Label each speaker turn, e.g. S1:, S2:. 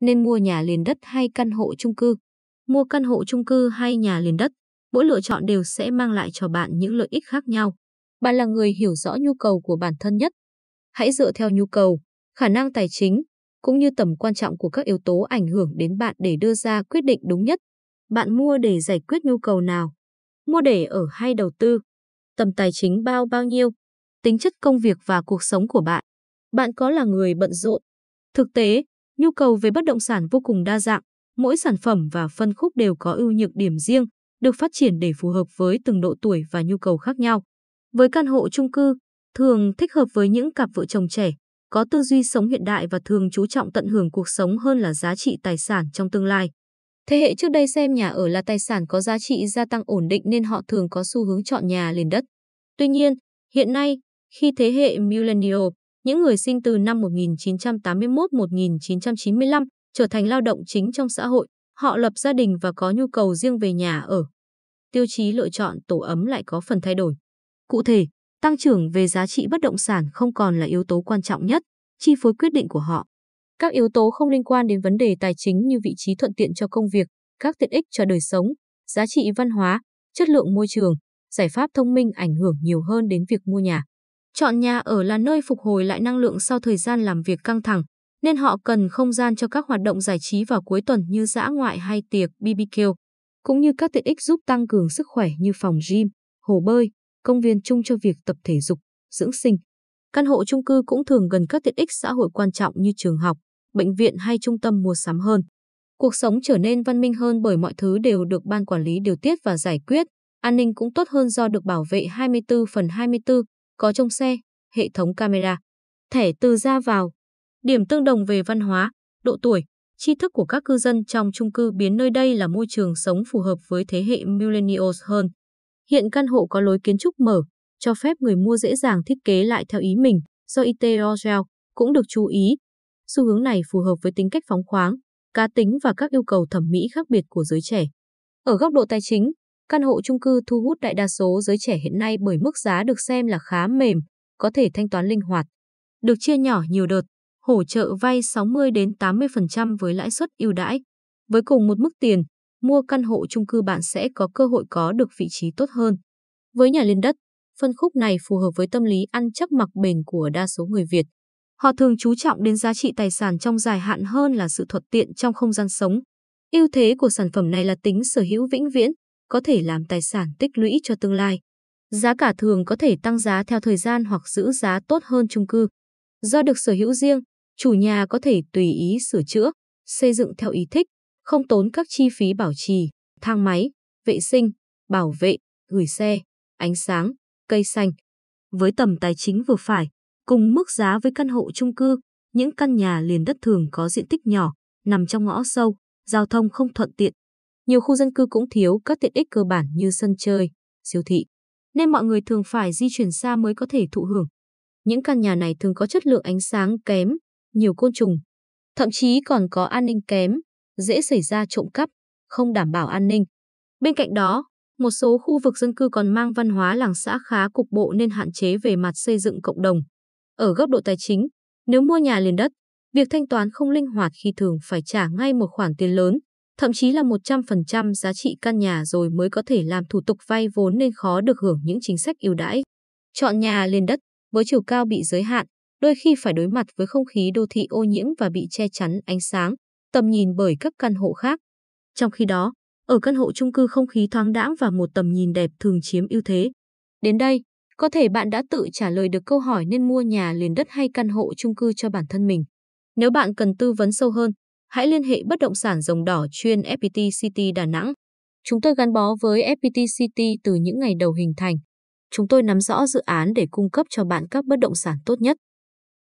S1: nên mua nhà liền đất hay căn hộ chung cư. Mua căn hộ chung cư hay nhà liền đất, mỗi lựa chọn đều sẽ mang lại cho bạn những lợi ích khác nhau. Bạn là người hiểu rõ nhu cầu của bản thân nhất. Hãy dựa theo nhu cầu, khả năng tài chính, cũng như tầm quan trọng của các yếu tố ảnh hưởng đến bạn để đưa ra quyết định đúng nhất. Bạn mua để giải quyết nhu cầu nào? Mua để ở hay đầu tư? Tầm tài chính bao bao nhiêu? Tính chất công việc và cuộc sống của bạn. Bạn có là người bận rộn? Thực tế, Nhu cầu về bất động sản vô cùng đa dạng, mỗi sản phẩm và phân khúc đều có ưu nhược điểm riêng, được phát triển để phù hợp với từng độ tuổi và nhu cầu khác nhau. Với căn hộ chung cư, thường thích hợp với những cặp vợ chồng trẻ, có tư duy sống hiện đại và thường chú trọng tận hưởng cuộc sống hơn là giá trị tài sản trong tương lai. Thế hệ trước đây xem nhà ở là tài sản có giá trị gia tăng ổn định nên họ thường có xu hướng chọn nhà liền đất. Tuy nhiên, hiện nay, khi thế hệ millennial những người sinh từ năm 1981-1995 trở thành lao động chính trong xã hội, họ lập gia đình và có nhu cầu riêng về nhà ở. Tiêu chí lựa chọn tổ ấm lại có phần thay đổi. Cụ thể, tăng trưởng về giá trị bất động sản không còn là yếu tố quan trọng nhất, chi phối quyết định của họ. Các yếu tố không liên quan đến vấn đề tài chính như vị trí thuận tiện cho công việc, các tiện ích cho đời sống, giá trị văn hóa, chất lượng môi trường, giải pháp thông minh ảnh hưởng nhiều hơn đến việc mua nhà. Chọn nhà ở là nơi phục hồi lại năng lượng sau thời gian làm việc căng thẳng, nên họ cần không gian cho các hoạt động giải trí vào cuối tuần như dã ngoại hay tiệc BBQ, cũng như các tiện ích giúp tăng cường sức khỏe như phòng gym, hồ bơi, công viên chung cho việc tập thể dục, dưỡng sinh. Căn hộ chung cư cũng thường gần các tiện ích xã hội quan trọng như trường học, bệnh viện hay trung tâm mua sắm hơn. Cuộc sống trở nên văn minh hơn bởi mọi thứ đều được ban quản lý điều tiết và giải quyết, an ninh cũng tốt hơn do được bảo vệ 24 phần 24 có trong xe, hệ thống camera, thẻ từ ra vào. Điểm tương đồng về văn hóa, độ tuổi, tri thức của các cư dân trong chung cư biến nơi đây là môi trường sống phù hợp với thế hệ millennials hơn. Hiện căn hộ có lối kiến trúc mở, cho phép người mua dễ dàng thiết kế lại theo ý mình, do Iteogel cũng được chú ý. Xu hướng này phù hợp với tính cách phóng khoáng, cá tính và các yêu cầu thẩm mỹ khác biệt của giới trẻ. Ở góc độ tài chính, Căn hộ chung cư thu hút đại đa số giới trẻ hiện nay bởi mức giá được xem là khá mềm, có thể thanh toán linh hoạt. Được chia nhỏ nhiều đợt, hỗ trợ vay 60 đến 80% với lãi suất ưu đãi. Với cùng một mức tiền, mua căn hộ chung cư bạn sẽ có cơ hội có được vị trí tốt hơn. Với nhà liên đất, phân khúc này phù hợp với tâm lý ăn chắc mặc bền của đa số người Việt. Họ thường chú trọng đến giá trị tài sản trong dài hạn hơn là sự thuận tiện trong không gian sống. Ưu thế của sản phẩm này là tính sở hữu vĩnh viễn, có thể làm tài sản tích lũy cho tương lai. Giá cả thường có thể tăng giá theo thời gian hoặc giữ giá tốt hơn chung cư. Do được sở hữu riêng, chủ nhà có thể tùy ý sửa chữa, xây dựng theo ý thích, không tốn các chi phí bảo trì, thang máy, vệ sinh, bảo vệ, gửi xe, ánh sáng, cây xanh. Với tầm tài chính vừa phải, cùng mức giá với căn hộ chung cư, những căn nhà liền đất thường có diện tích nhỏ, nằm trong ngõ sâu, giao thông không thuận tiện, nhiều khu dân cư cũng thiếu các tiện ích cơ bản như sân chơi, siêu thị, nên mọi người thường phải di chuyển xa mới có thể thụ hưởng. Những căn nhà này thường có chất lượng ánh sáng kém, nhiều côn trùng, thậm chí còn có an ninh kém, dễ xảy ra trộm cắp, không đảm bảo an ninh. Bên cạnh đó, một số khu vực dân cư còn mang văn hóa làng xã khá cục bộ nên hạn chế về mặt xây dựng cộng đồng. Ở góc độ tài chính, nếu mua nhà liền đất, việc thanh toán không linh hoạt khi thường phải trả ngay một khoản tiền lớn, thậm chí là 100% giá trị căn nhà rồi mới có thể làm thủ tục vay vốn nên khó được hưởng những chính sách ưu đãi. Chọn nhà lên đất với chiều cao bị giới hạn, đôi khi phải đối mặt với không khí đô thị ô nhiễm và bị che chắn ánh sáng, tầm nhìn bởi các căn hộ khác. Trong khi đó, ở căn hộ chung cư không khí thoáng đãng và một tầm nhìn đẹp thường chiếm ưu thế. Đến đây, có thể bạn đã tự trả lời được câu hỏi nên mua nhà liền đất hay căn hộ chung cư cho bản thân mình. Nếu bạn cần tư vấn sâu hơn, hãy liên hệ bất động sản rồng đỏ chuyên FPT City Đà Nẵng. Chúng tôi gắn bó với FPT City từ những ngày đầu hình thành. Chúng tôi nắm rõ dự án để cung cấp cho bạn các bất động sản tốt nhất.